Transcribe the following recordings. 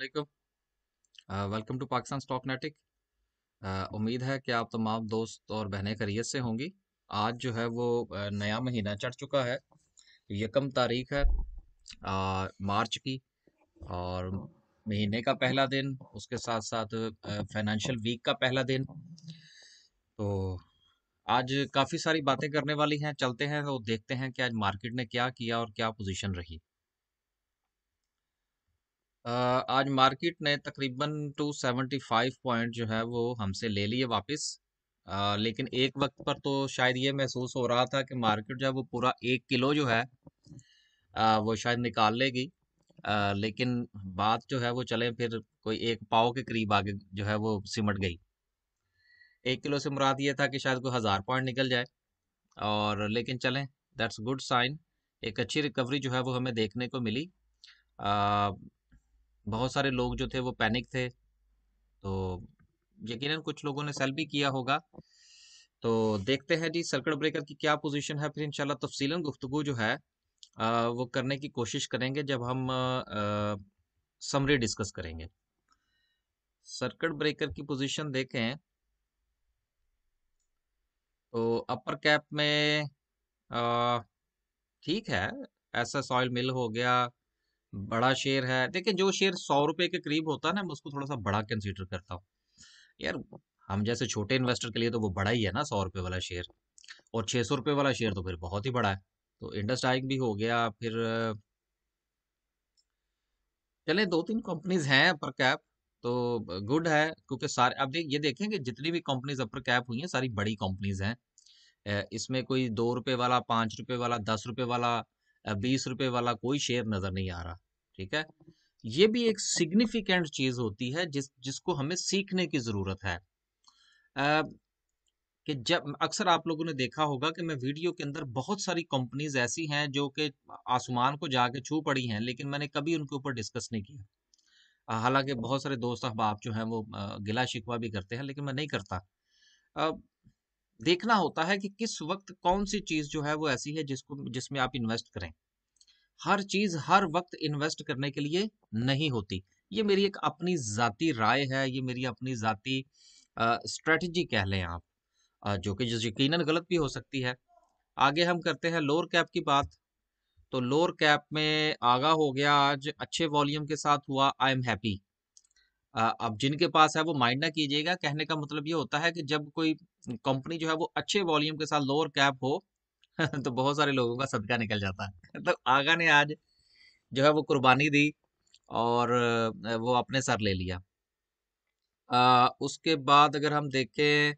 अलैक्म welcome to Pakistan stock नेटिक उम्मीद है कि आप तमाम दोस्त और बहनें खरीत से होंगी आज जो है वो uh, नया महीना चढ़ चुका है यकम तारीख है आ, uh, मार्च की और महीने का पहला दिन उसके साथ साथ फाइनेंशियल वीक का पहला दिन तो आज काफ़ी सारी बातें करने वाली हैं चलते हैं तो देखते हैं कि आज मार्केट ने क्या किया और क्या पोजीशन रही आज मार्केट ने तकरीबन 275 पॉइंट जो है वो हमसे ले लिए वापस लेकिन एक वक्त पर तो शायद ये महसूस हो रहा था कि मार्केट जो है वो पूरा एक किलो जो है आ, वो शायद निकाल लेगी आ, लेकिन बात जो है वो चले फिर कोई एक पाव के करीब आगे जो है वो सिमट गई एक किलो से मुराद ये था कि शायद कोई हज़ार पॉइंट निकल जाए और लेकिन चलें दैट्स गुड साइन एक अच्छी रिकवरी जो है वो हमें देखने को मिली आ, बहुत सारे लोग जो थे वो पैनिक थे तो यकीनन कुछ लोगों ने सेल भी किया होगा तो देखते हैं जी सर्किट ब्रेकर की क्या पोजीशन है फिर इनशाला तफसीला गुफ्तु जो है आ, वो करने की कोशिश करेंगे जब हम समरी डिस्कस करेंगे सर्किट ब्रेकर की पोजीशन देखें तो अपर कैप में ठीक है ऐसा सॉयल मिल हो गया बड़ा शेयर है देखिए जो शेयर सौ रुपए के करीब होता है ना मैं उसको थोड़ा सा बड़ा कंसिडर करता हूँ यार हम जैसे छोटे इन्वेस्टर के लिए तो वो बड़ा ही है ना सौ रुपए वाला शेयर और छह सौ रुपए वाला शेयर तो फिर बहुत ही बड़ा है तो इंडस्ट भी हो गया फिर चले दो तीन कंपनीज हैं अपर कैप तो गुड है क्योंकि सारे आप देख ये देखें कि जितनी भी कंपनीज अपर कैप हुई हैं सारी बड़ी कंपनीज हैं इसमें कोई दो रुपए वाला पांच रुपए वाला दस रुपए वाला बीस रुपए वाला कोई शेयर नजर नहीं आ रहा ठीक है ये भी एक सिग्निफिकेंट चीज होती है जिस जिसको हमें सीखने की जरूरत है आ, कि जब अक्सर आप लोगों ने देखा होगा कि मैं वीडियो के अंदर बहुत सारी कंपनीज ऐसी हैं जो कि आसमान को जाके छू पड़ी हैं लेकिन मैंने कभी उनके ऊपर डिस्कस नहीं किया हालांकि बहुत सारे दोस्त अहबाब जो हैं वो गिला शिकवा भी करते हैं लेकिन मैं नहीं करता देखना होता है कि किस वक्त कौन सी चीज जो है वो ऐसी है जिसको जिसमें आप इन्वेस्ट करें हर चीज हर वक्त इन्वेस्ट करने के लिए नहीं होती ये मेरी एक अपनी जाती राय है ये मेरी अपनी जाति स्ट्रेटजी कह लें आप जो कि यकीन गलत भी हो सकती है आगे हम करते हैं लोअर कैप की बात तो लोअर कैप में आगा हो गया आज अच्छे वॉल्यूम के साथ हुआ आई एम हैप्पी अब जिनके पास है वो माइंड ना कीजिएगा कहने का मतलब ये होता है कि जब कोई कंपनी जो है वो अच्छे वॉल्यूम के साथ लोअर कैप हो तो बहुत सारे लोगों का सदका निकल जाता है मतलब तो आगा ने आज जो है वो कुर्बानी दी और वो अपने सर ले लिया आ, उसके बाद अगर हम देखें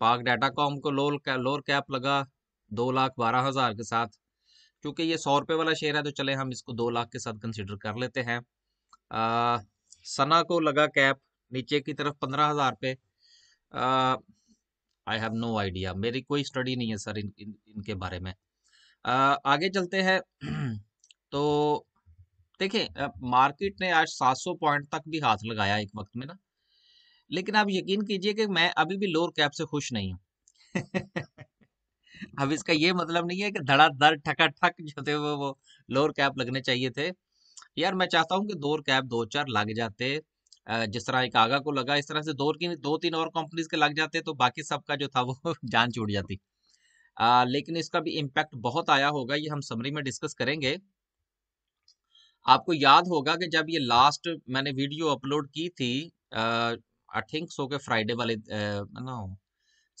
पाक डाटा कॉम को लोअर कैप लोअर कैप लगा दो लाख बारह हज़ार के साथ क्योंकि ये सौ रुपये वाला शेयर है तो चले हम इसको दो लाख के साथ कंसिडर कर लेते हैं आ, सना को लगा कैप नीचे की तरफ पंद्रह हज़ार पे आ, आई हैव नो आइडिया मेरी कोई स्टडी नहीं है सर इन, इन इनके बारे में आ, आगे चलते हैं तो देखिए मार्केट ने आज 700 पॉइंट तक भी हाथ लगाया एक वक्त में ना लेकिन आप यकीन कीजिए कि मैं अभी भी लोअर कैप से खुश नहीं हूँ अब इसका ये मतलब नहीं है कि धड़ाधड़ ठक जो थे वो वो लोअर कैप लगने चाहिए थे यार मैं चाहता हूँ कि दो कैप दो चार लग जाते जिस तरह एक आगा को लगा इस तरह से दो तीन दो तीन और कंपनीज के लग जाते तो बाकी सबका जो था वो जान छूट जाती आ, लेकिन इसका भी इम्पैक्ट बहुत आया होगा ये हम समरी में डिस्कस करेंगे आपको याद होगा कि जब ये लास्ट मैंने वीडियो अपलोड की थी आई थिंक सो के फ्राइडे वाले ना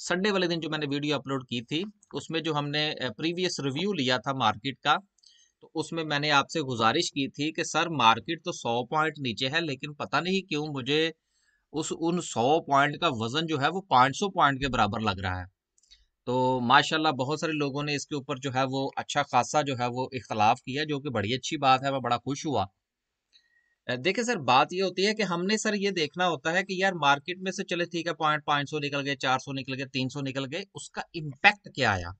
संडे वाले दिन जो मैंने वीडियो अपलोड की थी उसमें जो हमने प्रीवियस रिव्यू लिया था मार्केट का तो उसमें मैंने आपसे गुजारिश की थी कि सर मार्केट तो सौ पॉइंट नीचे है लेकिन पता नहीं क्यों मुझे उस उन सौ पॉइंट का वजन जो है वो पाँच सौ पॉइंट के बराबर लग रहा है तो माशाल्लाह बहुत सारे लोगों ने इसके ऊपर जो है वो अच्छा खासा जो है वो इख्तलाफ किया जो कि बड़ी अच्छी बात है मैं बड़ा खुश हुआ देखिए सर बात ये होती है कि हमने सर ये देखना होता है कि यार मार्केट में से चले ठीक है पॉइंट पाँच सौ निकल गए चार सौ निकल गए तीन सौ निकल गए उसका इम्पैक्ट क्या आया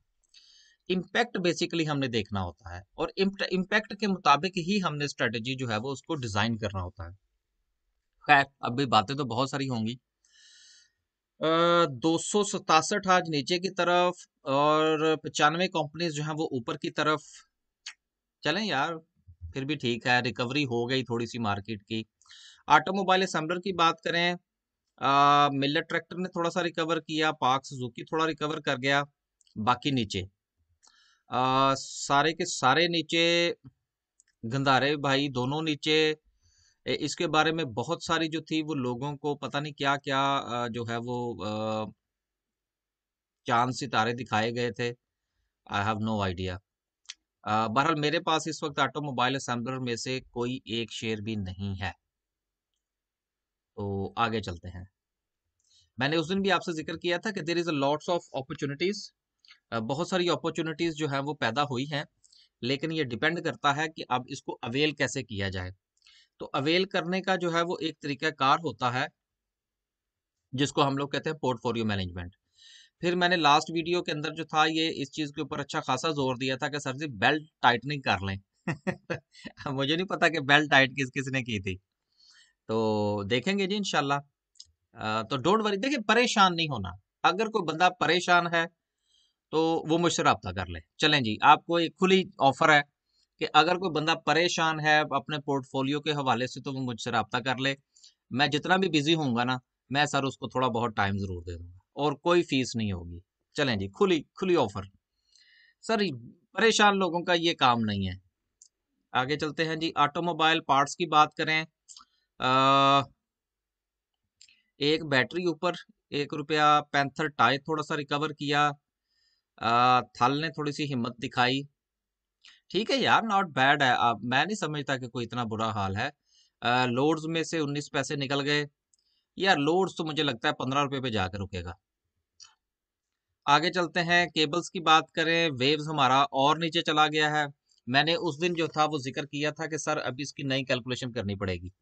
इम्पैक्ट बेसिकली हमने देखना होता है और इम्पैक्ट के मुताबिक ही हमने स्ट्रेटेजी जो है वो उसको डिजाइन करना होता है खैर अब भी बातें तो बहुत सारी होंगी दो सौ सतासठ आज नीचे की तरफ और पचानवे कंपनीज जो है वो ऊपर की तरफ चलें यार फिर भी ठीक है रिकवरी हो गई थोड़ी सी मार्केट की ऑटोमोबाइल असम्बलर की बात करें मिलर ट्रैक्टर ने थोड़ा सा रिकवर किया पार्क सुजुकी थोड़ा रिकवर कर गया बाकी नीचे आ, सारे के सारे नीचे गंधारे भाई दोनों नीचे इसके बारे में बहुत सारी जो थी वो लोगों को पता नहीं क्या क्या जो है वो चांद सितारे दिखाए गए थे आई हैव नो आइडिया बहरहाल मेरे पास इस वक्त ऑटोमोबाइल असम्बलर में से कोई एक शेयर भी नहीं है तो आगे चलते हैं मैंने उस दिन भी आपसे जिक्र किया था कि there is a lots of opportunities बहुत सारी अपॉर्चुनिटीज़ जो है वो पैदा हुई हैं लेकिन ये डिपेंड करता है कि अब इसको अवेल कैसे किया जाए तो अवेल करने का जो है वो एक तरीका कार होता है जिसको हम लोग कहते हैं पोर्टफोलियो मैनेजमेंट फिर मैंने लास्ट वीडियो के अंदर जो था ये इस चीज़ के ऊपर अच्छा खासा जोर दिया था कि सर जी बेल्ट टाइटनिंग कर लें मुझे नहीं पता कि बेल्ट टाइट किस किसने की थी तो देखेंगे जी इनशाला तो डोंट वरी देखिए परेशान नहीं होना अगर कोई बंदा परेशान है तो वो मुझसे रबता कर ले चलें जी आपको एक खुली ऑफर है कि अगर कोई बंदा परेशान है अपने पोर्टफोलियो के हवाले से तो वो मुझसे रबता कर ले मैं जितना भी बिजी हूँगा ना मैं सर उसको थोड़ा बहुत टाइम ज़रूर दे दूँगा और कोई फीस नहीं होगी चलें जी खुली खुली ऑफर सर परेशान लोगों का ये काम नहीं है आगे चलते हैं जी ऑटोमोबाइल पार्ट्स की बात करें आ, एक बैटरी ऊपर एक रुपया पैंथर टाई थोड़ा सा रिकवर किया थल ने थोड़ी सी हिम्मत दिखाई ठीक है यार नॉट बैड है अब मैं नहीं समझता कि कोई इतना बुरा हाल है लोड्स में से उन्नीस पैसे निकल गए यार लोड्स तो मुझे लगता है पंद्रह रुपए पे जाकर रुकेगा आगे चलते हैं केबल्स की बात करें वेव्स हमारा और नीचे चला गया है मैंने उस दिन जो था वो जिक्र किया था कि सर अब इसकी नई कैलकुलेशन करनी पड़ेगी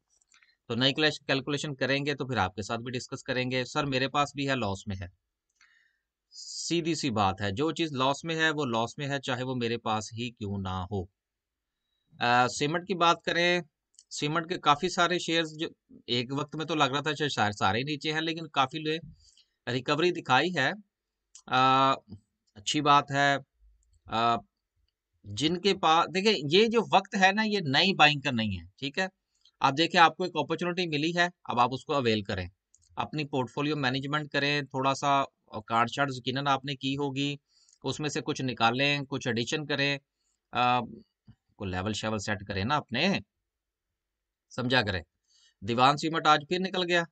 तो नई कैलकुलेशन करेंगे तो फिर आपके साथ भी डिस्कस करेंगे सर मेरे पास भी है लॉस में है सीधी सी बात है जो चीज़ लॉस में है वो लॉस में है चाहे वो मेरे पास ही क्यों ना हो सीमेंट की बात करें सीमेंट के काफ़ी सारे शेयर्स जो एक वक्त में तो लग रहा था शायद सारे नीचे हैं लेकिन काफ़ी रिकवरी दिखाई है आ, अच्छी बात है आ, जिनके पास देखिए ये जो वक्त है ना ये नई बाइंग का नहीं है ठीक है आप देखिए आपको एक अपॉर्चुनिटी मिली है अब आप उसको अवेल करें अपनी पोर्टफोलियो मैनेजमेंट करें थोड़ा सा और कार्ड शार्ड यकीन आपने की होगी उसमें से कुछ निकालें कुछ एडिशन करें को लेवल शेवल सेट करें ना अपने समझा करें दीवान सीमट आज फिर निकल गया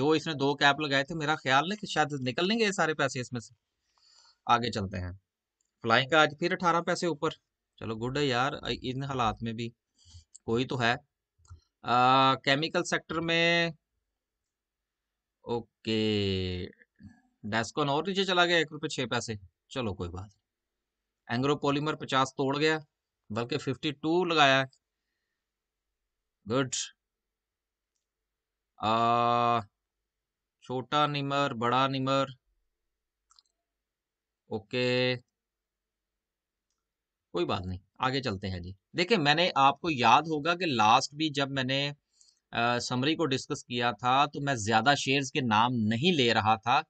जो इसने दो कैप लगाए थे मेरा ख्याल है कि शायद निकल नहीं गए सारे पैसे इसमें से आगे चलते हैं फ्लाइंग का आज फिर अठारह पैसे ऊपर चलो गुड है यार इन हालात में भी कोई तो है केमिकल सेक्टर में ओके डेस्कॉन और नीचे चला गया एक रुपये छः पैसे चलो कोई बात एंग्रो पॉलीमर पचास तोड़ गया बल्कि फिफ्टी टू लगाया गुड छोटा निमर बड़ा निमर ओके कोई बात नहीं आगे चलते हैं जी देखिए मैंने आपको याद होगा कि लास्ट भी जब मैंने समरी को डिस्कस किया था तो मैं ज़्यादा शेयर्स के नाम नहीं ले रहा था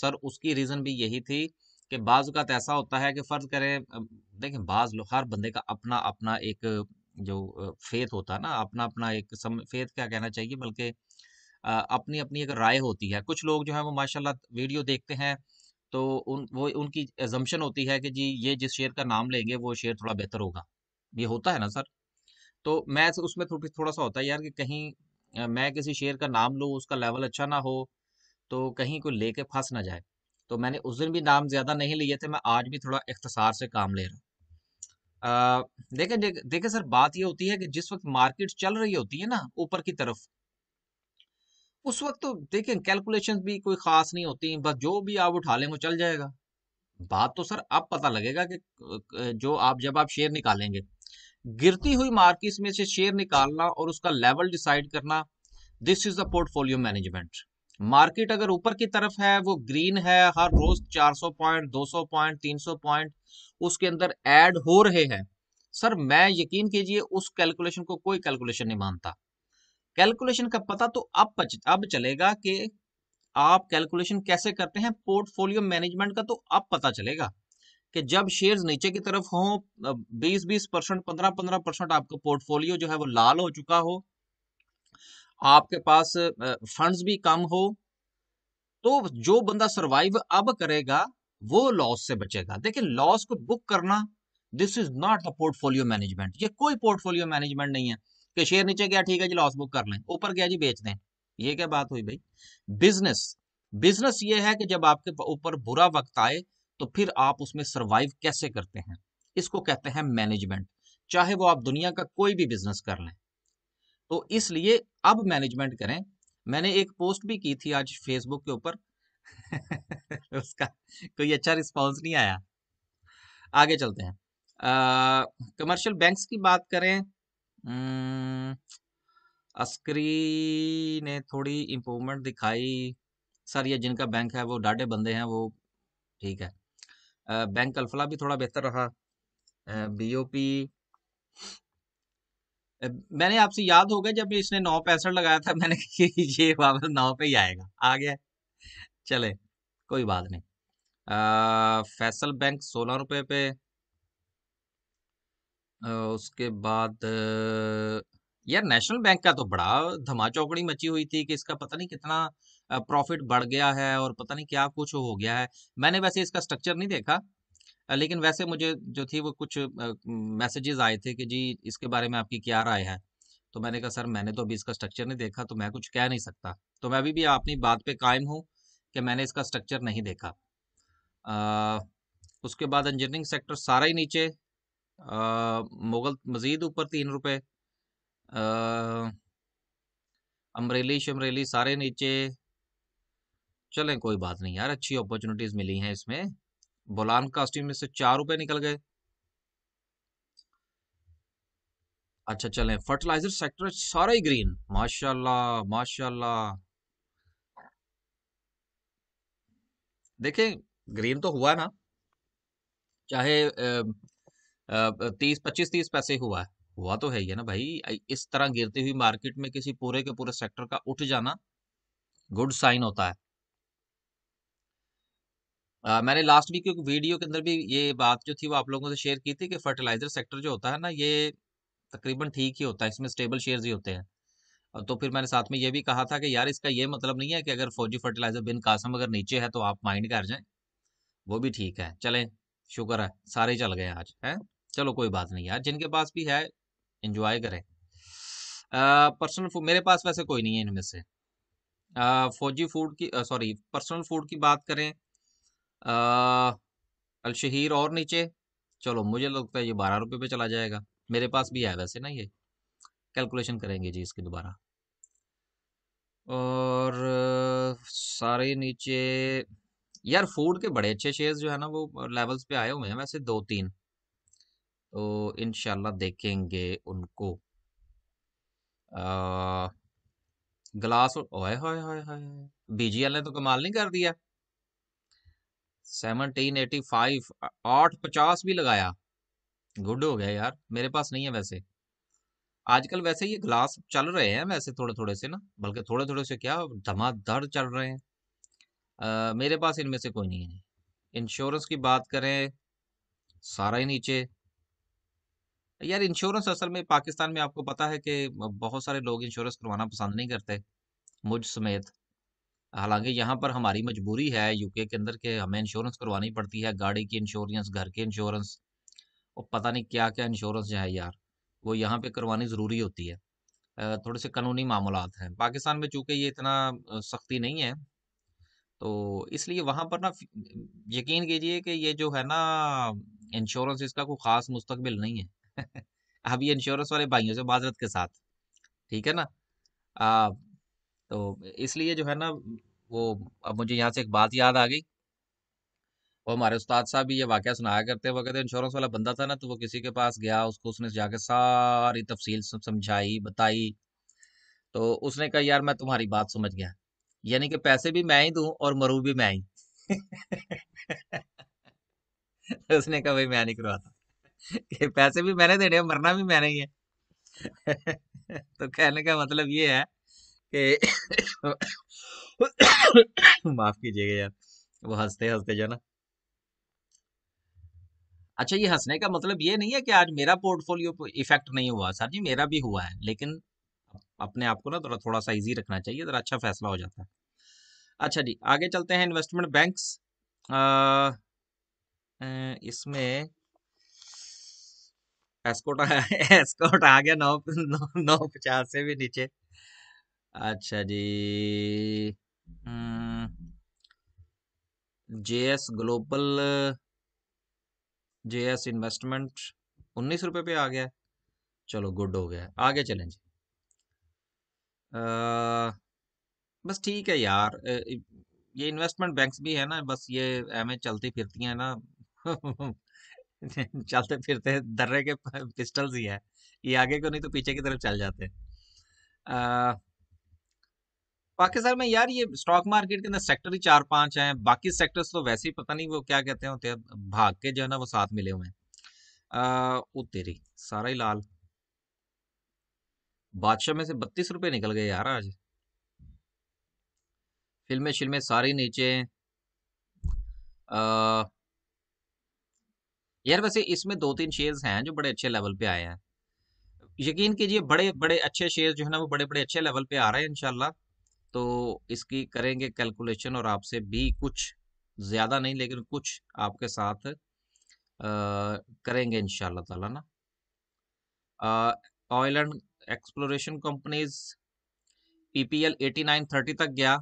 सर उसकी रीज़न भी यही थी कि बाज़ का तो ऐसा होता है कि फ़र्ज़ करें देखें बाज़ लोग हर बंदे का अपना अपना एक जो फेथ होता है ना अपना अपना एक सम फेथ क्या कहना चाहिए बल्कि अपनी अपनी एक राय होती है कुछ लोग जो है वो माशाल्लाह वीडियो देखते हैं तो उन वो उनकी एजम्पन होती है कि जी ये जिस शेयर का नाम लेंगे वो शेयर थोड़ा बेहतर होगा ये होता है ना सर तो मैं उसमें थोड़ा थोड़ा सा होता है यार कि कहीं मैं किसी शेयर का नाम लूँ उसका लेवल अच्छा ना हो तो कहीं को लेके फंस ना जाए तो मैंने उस दिन भी नाम ज़्यादा नहीं लिए थे मैं आज भी थोड़ा इख्तसार से काम ले रहा हूँ देखे देखे सर बात यह होती है कि जिस वक्त मार्केट चल रही होती है ना ऊपर की तरफ उस वक्त तो देखें कैलकुलेशन भी कोई खास नहीं होती बस जो भी आप उठा लें वो चल जाएगा बात तो सर अब पता लगेगा कि जो आप जब आप शेयर निकालेंगे गिरती हुई मार्केट में से शेयर निकालना और उसका लेवल डिसाइड करना this is the portfolio management market अगर ऊपर की तरफ है वो ग्रीन है हर रोज 400 पॉइंट 200 पॉइंट 300 पॉइंट उसके अंदर ऐड हो रहे हैं सर मैं यकीन कीजिए उस कैलकुलेशन को कोई कैलकुलेशन नहीं मानता कैलकुलेशन का पता तो अब अब चलेगा कि आप कैलकुलेशन कैसे करते हैं पोर्टफोलियो मैनेजमेंट का तो अब पता चलेगा कि जब शेयर्स नीचे की तरफ हो 20-20 परसेंट पंद्रह पंद्रह परसेंट आपका पोर्टफोलियो जो है वो लाल हो चुका हो आपके पास फंड्स भी कम हो तो जो बंदा सर्वाइव अब करेगा वो लॉस से बचेगा देखिए लॉस को बुक करना this is not the portfolio management ये कोई पोर्टफोलियो मैनेजमेंट नहीं है कि शेयर नीचे गया ठीक है जी लॉस बुक कर लें ऊपर गया जी बेच दें ये क्या बात हुई भाई बिजनेस बिजनेस ये है कि जब आपके ऊपर बुरा वक्त आए तो फिर आप उसमें सर्वाइव कैसे करते हैं इसको कहते हैं मैनेजमेंट चाहे वो आप दुनिया का कोई भी बिजनेस कर लें तो इसलिए अब मैनेजमेंट करें मैंने एक पोस्ट भी की थी आज फेसबुक के ऊपर उसका कोई अच्छा रिस्पांस नहीं आया आगे चलते हैं कमर्शियल बैंक्स की बात करें अस्करी ने थोड़ी इम्प्रूवमेंट दिखाई सर ये जिनका बैंक है वो डाटे बंदे हैं वो ठीक है uh, बैंक अल्फला भी थोड़ा बेहतर रहा बीओपी मैंने आपसे याद होगा जब इसने नौ पैंसठ लगाया था मैंने ये वापस नौ पे ही आएगा आ गया चले कोई बात नहीं आ, फैसल बैंक सोलह रुपये पे आ, उसके बाद यार नेशनल बैंक का तो बड़ा धमा चौकड़ी मची हुई थी कि इसका पता नहीं कितना प्रॉफिट बढ़ गया है और पता नहीं क्या कुछ हो गया है मैंने वैसे इसका स्ट्रक्चर नहीं देखा लेकिन वैसे मुझे जो थी वो कुछ मैसेजेस आए थे कि जी इसके बारे में आपकी क्या राय है तो मैंने कहा सर मैंने तो अभी इसका स्ट्रक्चर नहीं देखा तो मैं कुछ कह नहीं सकता तो मैं अभी भी अपनी बात पे कायम हूँ कि मैंने इसका स्ट्रक्चर नहीं देखा आ, उसके बाद इंजीनियरिंग सेक्टर सारा ही नीचे आ, मुगल मज़ीद ऊपर तीन रुपये अमरेली शमरेली सारे नीचे चलें कोई बात नहीं यार अच्छी अपॉर्चुनिटीज़ मिली हैं इसमें बोलान कास्टिंग में से चार रुपए निकल गए अच्छा चले फर्टिलाइजर सेक्टर सारा ही ग्रीन माशाल्लाह माशाल्लाह देखें ग्रीन तो हुआ ना चाहे तीस पच्चीस तीस पैसे हुआ है हुआ तो है ही है ना भाई इस तरह गिरती हुई मार्केट में किसी पूरे के पूरे सेक्टर का उठ जाना गुड साइन होता है आ, मैंने लास्ट वीक की वीडियो के अंदर भी ये बात जो थी वो आप लोगों से शेयर की थी कि फर्टिलाइजर सेक्टर जो होता है ना ये तकरीबन ठीक ही होता है इसमें स्टेबल शेयर्स ही होते हैं तो फिर मैंने साथ में ये भी कहा था कि यार इसका ये मतलब नहीं है कि अगर फौजी फर्टिलाइजर बिन कासम अगर नीचे है तो आप माइंड कर जाए वो भी ठीक है चलें शुक्र है सारे चल गए आज हैं चलो कोई बात नहीं यार जिनके पास भी है इंजॉय करें पर्सनल मेरे पास वैसे कोई नहीं है इनमें से आ, फौजी फूड की सॉरी पर्सनल फूड की बात करें अलशहर और नीचे चलो मुझे लगता है ये बारह रुपये पे चला जाएगा मेरे पास भी है वैसे ना ये कैलकुलेशन करेंगे जी इसके दोबारा और सारे नीचे यार फूड के बड़े अच्छे शेयर्स जो है ना वो लेवल्स पे आए हुए हैं वैसे दो तीन तो इनशाला देखेंगे उनको आ, ग्लास और ओए हाय बीजीएल ने तो कमाल नहीं कर दिया सेवनटीन एटी फाइव आठ पचास भी लगाया गुड हो गया यार मेरे पास नहीं है वैसे आजकल वैसे ये ग्लास चल रहे हैं वैसे थोड़े थोड़े से ना बल्कि थोड़े थोड़े से क्या दर्द चल रहे हैं आ, मेरे पास इनमें से कोई नहीं है इंश्योरेंस की बात करें सारा ही नीचे यार इंश्योरेंस असल में पाकिस्तान में आपको पता है कि बहुत सारे लोग इंश्योरेंस करवाना पसंद नहीं करते मुझ समेत हालांकि यहाँ पर हमारी मजबूरी है यूके के अंदर के हमें इंश्योरेंस करवानी पड़ती है, गाड़ी की इंश्योरेंस, घर के इंश्योरेंस और पता नहीं क्या-क्या इंश्योरेंस है यार, वो यहाँ पे करवानी ज़रूरी होती है। थोड़े से कानूनी मामला हैं, पाकिस्तान में चूँकि ये इतना सख्ती नहीं है, तो इसलिए वहाँ पर ना यकीन कीजिए कि ये जो है ना इंश्योरेंस इसका कोई ख़ास मुस्तबिल नहीं है। अभी इंश्योरेंस वाले भाइयों से बाजरत के साथ, ठीक है ना? आ, तो इसलिए जो है ना वो अब मुझे यहाँ से एक बात याद आ गई वो हमारे उस्ताद साहब भी ये वाक़ सुनाया करते वो कहते इंश्योरेंस वाला बंदा था ना तो वो किसी के पास गया उसको उसने जाके सारी तफसील समझाई बताई तो उसने कहा यार मैं तुम्हारी बात समझ गया यानी कि पैसे भी मैं ही दूं और मरू भी मैं ही उसने कहा भाई मैं नहीं करवाता कि पैसे भी मैंने देने मरना भी मैंने ही है तो कहने का मतलब ये है कि माफ कीजिएगा यार वो हंसते हंसते जो ना अच्छा ये हंसने का मतलब ये नहीं है कि आज मेरा पोर्टफोलियो इफेक्ट नहीं हुआ सर जी मेरा भी हुआ है लेकिन अपने आप को ना थोड़ा थोड़ा सा इजी रखना चाहिए जरा अच्छा फैसला हो जाता है अच्छा जी आगे चलते हैं इन्वेस्टमेंट बैंक्स इसमें एस्कोट एस्कोट आ गया नौ नौ, नौ पचास से भी नीचे अच्छा जी हम्म, J S Global J S investment उन्नीस रुपये पे आ गया चलो गुड हो गया आगे चलें जी आ, बस ठीक है यार ये इन्वेस्टमेंट बैंक्स भी है ना बस ये एम चलती फिरती हैं ना चलते फिरते दर्रे के पिस्टल्स ही है ये आगे को नहीं तो पीछे की तरफ चल जाते हैं पाकिस्तान में यार ये स्टॉक मार्केट के अंदर सेक्टर ही चार पांच हैं बाकी सेक्टर्स तो वैसे ही पता नहीं वो क्या कहते होते हैं भाग के जो है ना वो साथ मिले हुए हैं तेरी सारा ही लाल बादशाह में से बत्तीस रुपए निकल गए यार आज फिल्में शिल्में सारी नीचे आ, यार वैसे इसमें दो तीन शेयर्स हैं जो बड़े अच्छे लेवल पे आए हैं यकीन कीजिए बड़े बड़े अच्छे शेयर्स जो है ना वो बड़े बड़े अच्छे लेवल पे आ रहे हैं इंशाल्लाह तो इसकी करेंगे कैलकुलेशन और आपसे भी कुछ ज़्यादा नहीं लेकिन कुछ आपके साथ आ, करेंगे इन ताला ना oil and exploration companies PPL 8930 तक गया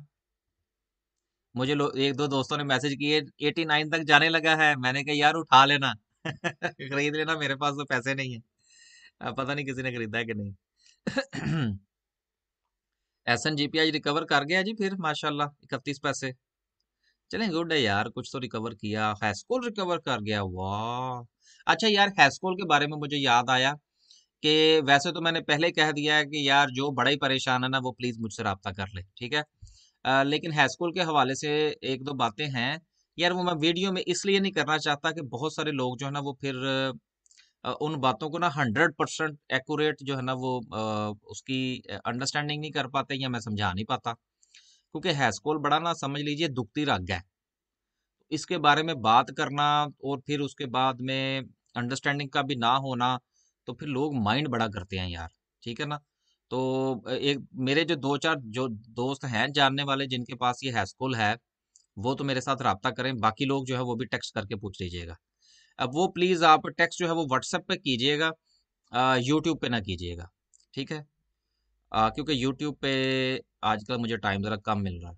मुझे एक दो दोस्तों ने मैसेज किए 89 तक जाने लगा है मैंने कहा यार उठा लेना खरीद लेना मेरे पास तो पैसे नहीं है पता नहीं किसी ने खरीदा है कि नहीं एस एन जी पी आज रिकवर कर गया जी फिर माशाल्लाह इकतीस पैसे चलें गुड है यार कुछ तो रिकवर किया हैस्कोल रिकवर कर गया वाह अच्छा यार हैस्कोल के बारे में मुझे याद आया कि वैसे तो मैंने पहले कह दिया है कि यार जो बड़ा ही परेशान है ना वो प्लीज़ मुझसे रबता कर ले ठीक है आ, लेकिन हैस्कोल के हवाले से एक दो बातें हैं यार वो मैं वीडियो में इसलिए नहीं करना चाहता कि बहुत सारे लोग जो है ना वो फिर उन बातों को ना हंड्रेड परसेंट एकट जो है ना वो उसकी अंडरस्टैंडिंग नहीं कर पाते या मैं समझा नहीं पाता क्योंकि हैसकोल बड़ा ना समझ लीजिए दुखती रग है इसके बारे में बात करना और फिर उसके बाद में अंडरस्टैंडिंग का भी ना होना तो फिर लोग माइंड बड़ा करते हैं यार ठीक है ना तो एक मेरे जो दो चार जो दोस्त हैं जानने वाले जिनके पास ये हैस्कुल है वो तो मेरे साथ रबता करें बाकी लोग जो है वो भी टेक्स्ट करके पूछ लीजिएगा अब वो प्लीज़ आप टेक्स्ट जो है वो व्हाट्सएप पे कीजिएगा यूट्यूब पे ना कीजिएगा ठीक है आ, क्योंकि यूट्यूब पे आजकल मुझे टाइम ज़रा कम मिल रहा है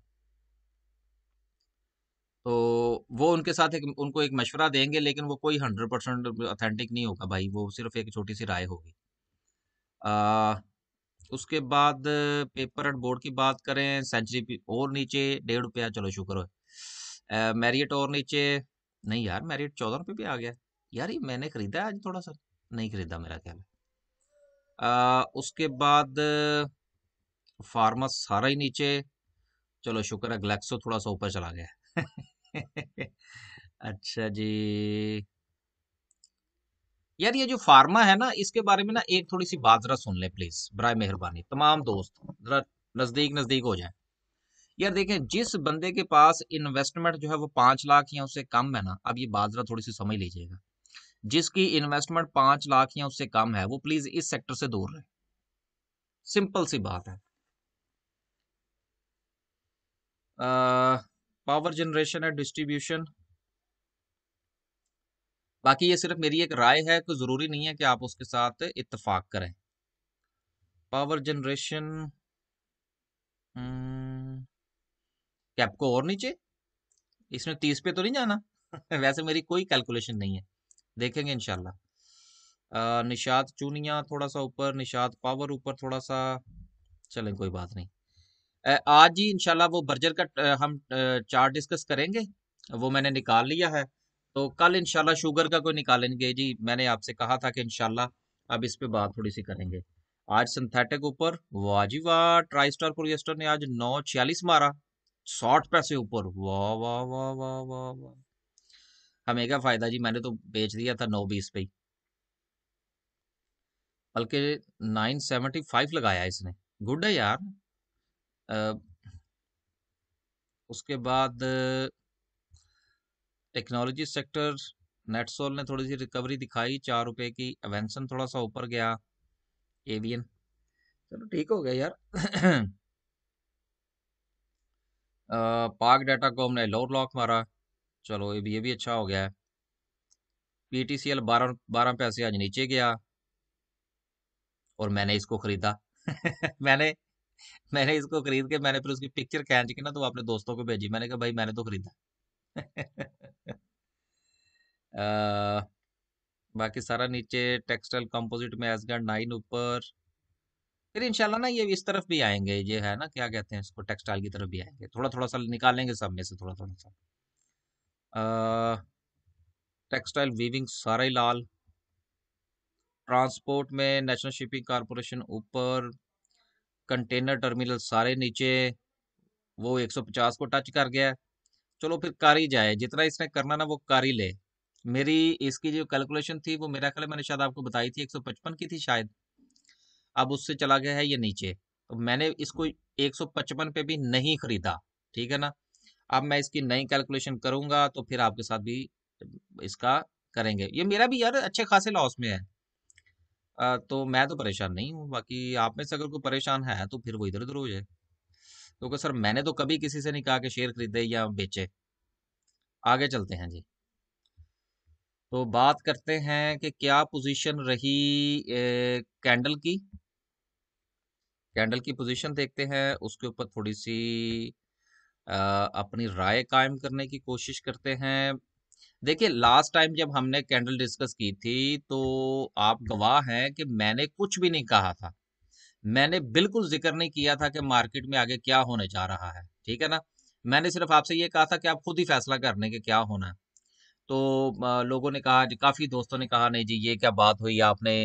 तो वो उनके साथ एक उनको एक मशवरा देंगे लेकिन वो कोई हंड्रेड परसेंट अथेंटिक नहीं होगा भाई वो सिर्फ एक छोटी सी राय होगी उसके बाद पेपर एंड बोर्ड की बात करें सेंचुरी और नीचे डेढ़ रुपया चलो शुक्र है मैरियट और नीचे नहीं यार मैं रेट चौदह रुपये भी आ गया यार ये मैंने खरीदा आज थोड़ा सा नहीं खरीदा मेरा ख्याल उसके बाद फार्मा सारा ही नीचे चलो शुक्र है ग्लैक्सो थोड़ा सा ऊपर चला गया अच्छा जी यार ये जो फार्मा है ना इसके बारे में ना एक थोड़ी सी बात जरा सुन ले प्लीज बर मेहरबानी तमाम दोस्त जरा नज़दीक नज़दीक हो जाए यार देखें जिस बंदे के पास इन्वेस्टमेंट जो है वो पांच लाख या उससे कम है ना अब ये बात जरा थोड़ी सी समझ लीजिएगा जिसकी इन्वेस्टमेंट पांच लाख या उससे कम है वो प्लीज इस सेक्टर से दूर रहे सिंपल सी बात है पावर जनरेशन एंड डिस्ट्रीब्यूशन बाकी ये सिर्फ मेरी एक राय है कोई ज़रूरी नहीं है कि आप उसके साथ इतफाक करें पावर जनरेशन कैप को और नीचे इसमें तीस पे तो नहीं जाना वैसे मेरी कोई कैलकुलेशन नहीं है देखेंगे इनशाला निषाद चूनिया थोड़ा सा ऊपर निषाद पावर ऊपर थोड़ा सा चलें कोई बात नहीं आज ही इनशाला वो बर्जर का हम चार्ट डिस्कस करेंगे वो मैंने निकाल लिया है तो कल इनशाला शुगर का कोई निकालेंगे जी मैंने आपसे कहा था कि इनशाला अब इस पर बात थोड़ी सी करेंगे आज सिंथेटिक ऊपर वाजिवा जी वाह ट्राई स्टार ने आज नौ छियालीस मारा साठ पैसे ऊपर वाह वाह वाह वाह वाह वाह हमें क्या फ़ायदा जी मैंने तो बेच दिया था नौ बीस पे बल्कि नाइन सेवेंटी फाइव लगाया इसने गुड है यार आ, उसके बाद टेक्नोलॉजी सेक्टर नेटसोल ने थोड़ी सी रिकवरी दिखाई चार रुपए की एवेंसन थोड़ा सा ऊपर गया एवियन चलो ठीक हो गया यार पाक डाटा को हमने लोअर लॉक मारा चलो ये भी ये भी अच्छा हो गया है पी टी सी एल बारह बारह पैसे आज नीचे गया और मैंने इसको खरीदा मैंने मैंने इसको खरीद के मैंने फिर उसकी पिक्चर खेच के ना तो अपने दोस्तों को भेजी मैंने कहा भाई मैंने तो खरीदा आ, बाकी सारा नीचे टेक्सटाइल कंपोजिट में एसगन नाइन ऊपर फिर इंशाल्लाह ना ये इस तरफ भी आएंगे ये है ना क्या कहते हैं इसको टेक्सटाइल की तरफ भी आएंगे थोड़ा थोड़ा सा निकालेंगे सब में से थोड़ा थोड़ा सा टेक्सटाइल वीविंग सारा ही लाल ट्रांसपोर्ट में नेशनल शिपिंग कॉरपोरेशन ऊपर कंटेनर टर्मिनल सारे नीचे वो 150 को टच कर गया चलो फिर कर ही जाए जितना इसने करना ना वो कर ही ले मेरी इसकी जो कैलकुलेशन थी वो मेरा ख्याल मैंने शायद आपको बताई थी 155 की थी शायद अब उससे चला गया है ये नीचे तो मैंने इसको 155 पे भी नहीं खरीदा ठीक है ना अब मैं इसकी नई कैलकुलेशन करूंगा तो फिर आपके साथ भी इसका करेंगे ये मेरा भी यार अच्छे खासे लॉस में है आ, तो मैं तो परेशान नहीं हूँ बाकी आप में से अगर कोई परेशान है तो फिर वो इधर उधर हो जाए क्योंकि तो सर मैंने तो कभी किसी से नहीं कहा कि शेयर खरीदे या बेचे आगे चलते हैं जी तो बात करते हैं कि क्या पोजीशन रही ए, कैंडल की कैंडल की पोजीशन देखते हैं उसके ऊपर थोड़ी सी आ, अपनी राय कायम करने की कोशिश करते हैं देखिए लास्ट टाइम जब हमने कैंडल डिस्कस की थी तो आप हम्म। गवाह हैं कि मैंने कुछ भी नहीं कहा था मैंने बिल्कुल जिक्र नहीं किया था कि मार्केट में आगे क्या होने जा रहा है ठीक है ना मैंने सिर्फ आपसे ये कहा था कि आप खुद ही फैसला करने के क्या होना है तो लोगों ने कहा काफ़ी दोस्तों ने कहा नहीं जी ये क्या बात हुई आपने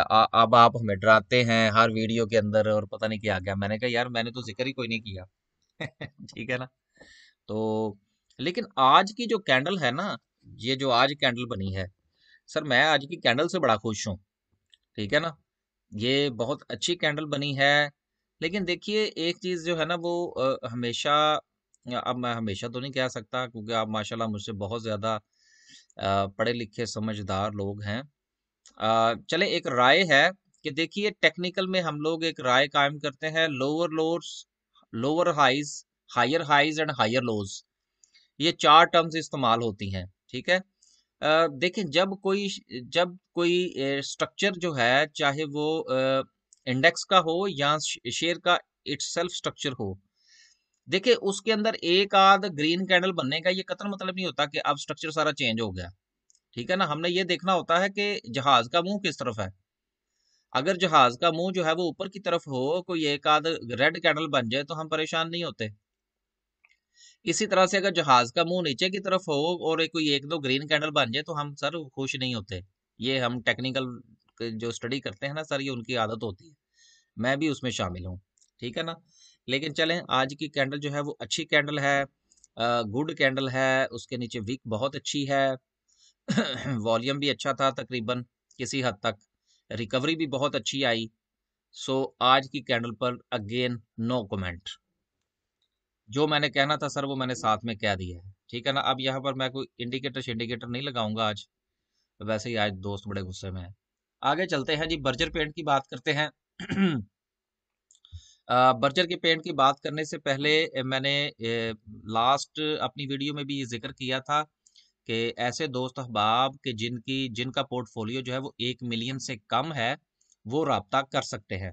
अब आप हमें डराते हैं हर वीडियो के अंदर और पता नहीं क्या आ गया मैंने कहा यार मैंने तो जिक्र ही कोई नहीं किया ठीक है ना तो लेकिन आज की जो कैंडल है ना ये जो आज कैंडल बनी है सर मैं आज की कैंडल से बड़ा खुश हूँ ठीक है ना ये बहुत अच्छी कैंडल बनी है लेकिन देखिए एक चीज़ जो है ना वो आ, हमेशा अब मैं हमेशा तो नहीं कह सकता क्योंकि आप माशाल्लाह मुझसे बहुत ज़्यादा पढ़े लिखे समझदार लोग हैं चले एक राय है कि देखिए टेक्निकल में हम लोग एक राय कायम करते हैं lower lowers lower highs higher highs and higher lows ये चार टर्म्स इस्तेमाल होती हैं ठीक है देखें जब कोई जब कोई स्ट्रक्चर जो है चाहे वो इंडेक्स का हो या शेयर का इट्स स्ट्रक्चर हो देखिए उसके अंदर एक आध ग्रीन कैंडल बनने का ये कतन मतलब नहीं होता कि अब स्ट्रक्चर सारा चेंज हो गया ठीक है ना हमने ये देखना होता है कि जहाज का मुंह किस तरफ है अगर जहाज का मुंह जो है वो ऊपर की तरफ हो कोई एक आध रेड कैंडल बन जाए तो हम परेशान नहीं होते इसी तरह से अगर जहाज का मुंह नीचे की तरफ हो और कोई एक दो ग्रीन कैंडल बन जाए तो हम सर खुश नहीं होते ये हम टेक्निकल जो स्टडी करते हैं ना सर ये उनकी आदत होती है मैं भी उसमें शामिल हूँ ठीक है ना लेकिन चले आज की कैंडल जो है वो अच्छी कैंडल है गुड कैंडल है उसके नीचे विक बहुत अच्छी है वॉल्यूम भी अच्छा था तकरीबन किसी हद तक रिकवरी भी बहुत अच्छी आई सो आज की कैंडल पर अगेन नो कमेंट जो मैंने कहना था सर वो मैंने साथ में कह दिया है ठीक है ना अब यहाँ पर मैं कोई इंडिकेटर शिंडिकेटर नहीं लगाऊंगा आज वैसे ही आज दोस्त बड़े गुस्से में है आगे चलते हैं जी बर्जर पेंट की बात करते हैं बर्जर के पेंट की बात करने से पहले मैंने लास्ट अपनी वीडियो में भी ये जिक्र किया था कि ऐसे दोस्त अहबाब के जिनकी जिनका पोर्टफोलियो जो है वो एक मिलियन से कम है वो रबता कर सकते हैं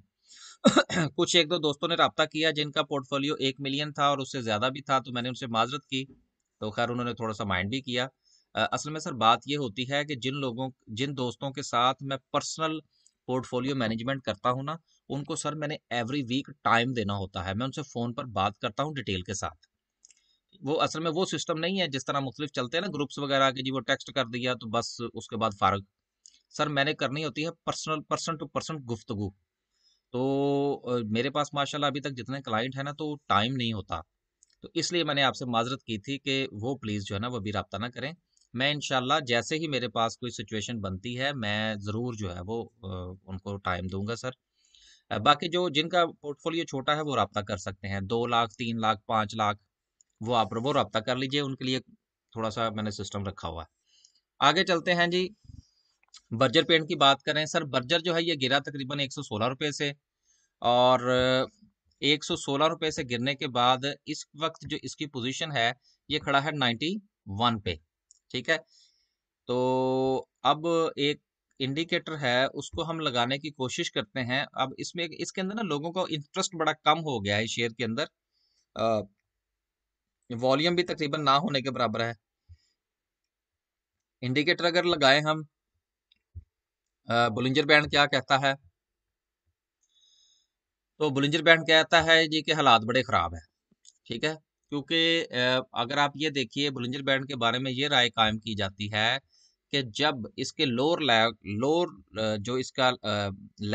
कुछ एक दो दोस्तों ने रबता किया जिनका पोर्टफोलियो एक मिलियन था और उससे ज़्यादा भी था तो मैंने उनसे माजरत की तो खैर उन्होंने थोड़ा सा माइंड भी किया असल में सर बात यह होती है कि जिन लोगों जिन दोस्तों के साथ मैं पर्सनल पोर्टफोलियो मैनेजमेंट करता हूँ ना उनको सर मैंने एवरी वीक टाइम देना होता है मैं उनसे फ़ोन पर बात करता हूँ डिटेल के साथ वो असल में वो सिस्टम नहीं है जिस तरह मुख्तलिफ चलते हैं ना ग्रुप्स वगैरह आके जी वो टेक्स्ट कर दिया तो बस उसके बाद फारग सर मैंने करनी होती है पर्सनल पर्सन टू पर्सन गुफ्तगु तो मेरे पास माशाल्लाह अभी तक जितने क्लाइंट हैं ना तो टाइम नहीं होता तो इसलिए मैंने आपसे माजरत की थी कि वो प्लीज़ जो है ना वो भी रबता ना करें मैं इनशाला जैसे ही मेरे पास कोई सिचुएशन बनती है मैं ज़रूर जो है वो उनको टाइम दूंगा सर बाकी जो जिनका पोर्टफोलियो छोटा है वो रबता कर सकते हैं दो लाख तीन लाख पाँच लाख वो आप वो रबता कर लीजिए उनके लिए थोड़ा सा मैंने सिस्टम रखा हुआ है आगे चलते हैं जी बर्जर पेंट की बात करें सर बर्जर जो है ये गिरा तकरीबन एक सौ से और एक सौ से गिरने के बाद इस वक्त जो इसकी पोजीशन है ये खड़ा है 91 पे ठीक है तो अब एक इंडिकेटर है उसको हम लगाने की कोशिश करते हैं अब इसमें इसके अंदर ना लोगों का इंटरेस्ट बड़ा कम हो गया है शेयर के अंदर वॉल्यूम भी तकरीबन ना होने के बराबर है इंडिकेटर अगर लगाए हम बुलिंजर बैंड क्या कहता है तो बुलिंजर बैंड कहता है जी के हालात बड़े ख़राब है ठीक है क्योंकि अगर आप ये देखिए बुलिंजर बैंड के बारे में ये राय कायम की जाती है कि जब इसके लोअर लोअर जो इसका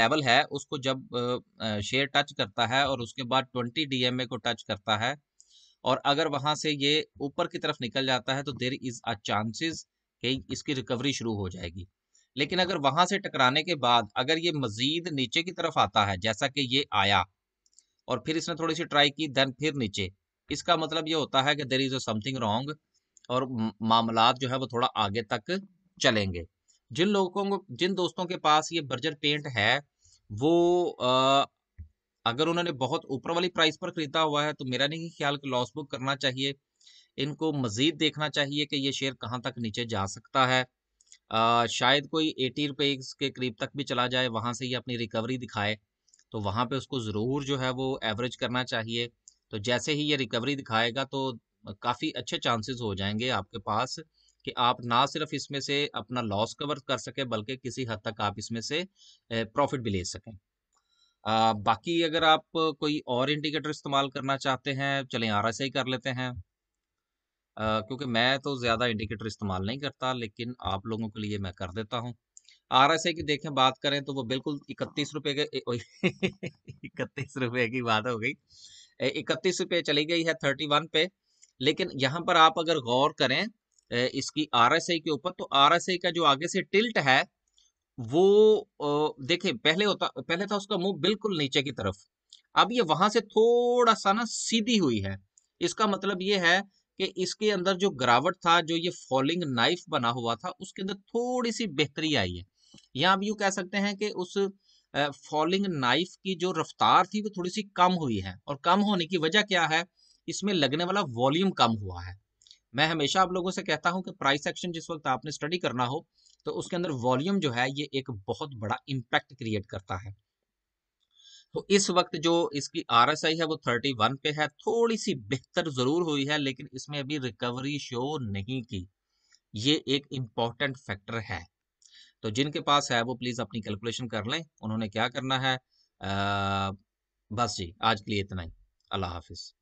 लेवल है उसको जब शेयर टच करता है और उसके बाद 20 डीएमए को टच करता है और अगर वहां से ये ऊपर की तरफ निकल जाता है तो देर इज अ चांसेस कि इसकी रिकवरी शुरू हो जाएगी लेकिन अगर वहां से टकराने के बाद अगर ये मजीद नीचे की तरफ आता है जैसा कि ये आया और फिर इसने थोड़ी सी ट्राई की देन फिर नीचे इसका मतलब ये होता है कि there is something something wrong और मामला जो है वो थोड़ा आगे तक चलेंगे जिन लोगों को जिन दोस्तों के पास ये बर्जर पेंट है वो अगर उन्होंने बहुत ऊपर वाली प्राइस पर खरीदा हुआ है तो मेरा नहीं ख्याल कि लॉस बुक करना चाहिए इनको मजीद देखना चाहिए कि ये शेयर कहाँ तक नीचे जा सकता है आ, शायद कोई एटी रुपये के करीब तक भी चला जाए वहाँ से ही अपनी रिकवरी दिखाए तो वहाँ पे उसको ज़रूर जो है वो एवरेज करना चाहिए तो जैसे ही ये रिकवरी दिखाएगा तो काफ़ी अच्छे चांसेस हो जाएंगे आपके पास कि आप ना सिर्फ इसमें से अपना लॉस कवर कर सकें बल्कि किसी हद तक आप इसमें से प्रॉफिट भी ले सकें बाकी अगर आप कोई और इंडिकेटर इस्तेमाल करना चाहते हैं चले आर एस आई कर लेते हैं आ, क्योंकि मैं तो ज़्यादा इंडिकेटर इस्तेमाल नहीं करता लेकिन आप लोगों के लिए मैं कर देता हूँ आर एस आई की देखें बात करें तो वो बिल्कुल इकतीस रुपये के इकतीस रुपये की बात हो गई इकतीस रुपये चली गई है थर्टी वन पे लेकिन यहाँ पर आप अगर गौर करें इसकी आर एस आई के ऊपर तो आर एस आई का जो आगे से टिल्ट है वो देखिए पहले होता पहले था उसका मुंह बिल्कुल नीचे की तरफ अब ये वहां से थोड़ा सा ना सीधी हुई है इसका मतलब ये है कि इसके अंदर जो गिरावट था जो ये फॉलिंग नाइफ बना हुआ था उसके अंदर थोड़ी सी बेहतरी आई है यहाँ आप यू कह सकते हैं कि उस फॉलिंग नाइफ की जो रफ्तार थी वो थोड़ी सी कम हुई है और कम होने की वजह क्या है इसमें लगने वाला वॉल्यूम कम हुआ है मैं हमेशा आप लोगों से कहता हूं कि प्राइस एक्शन जिस वक्त आपने स्टडी करना हो तो उसके अंदर वॉल्यूम जो है ये एक बहुत बड़ा इम्पैक्ट क्रिएट करता है तो इस वक्त जो इसकी आर है वो 31 पे है थोड़ी सी बेहतर जरूर हुई है लेकिन इसमें अभी रिकवरी शो नहीं की ये एक इंपॉर्टेंट फैक्टर है तो जिनके पास है वो प्लीज अपनी कैलकुलेशन कर लें उन्होंने क्या करना है आ, बस जी आज के लिए इतना ही अल्लाह हाफिज़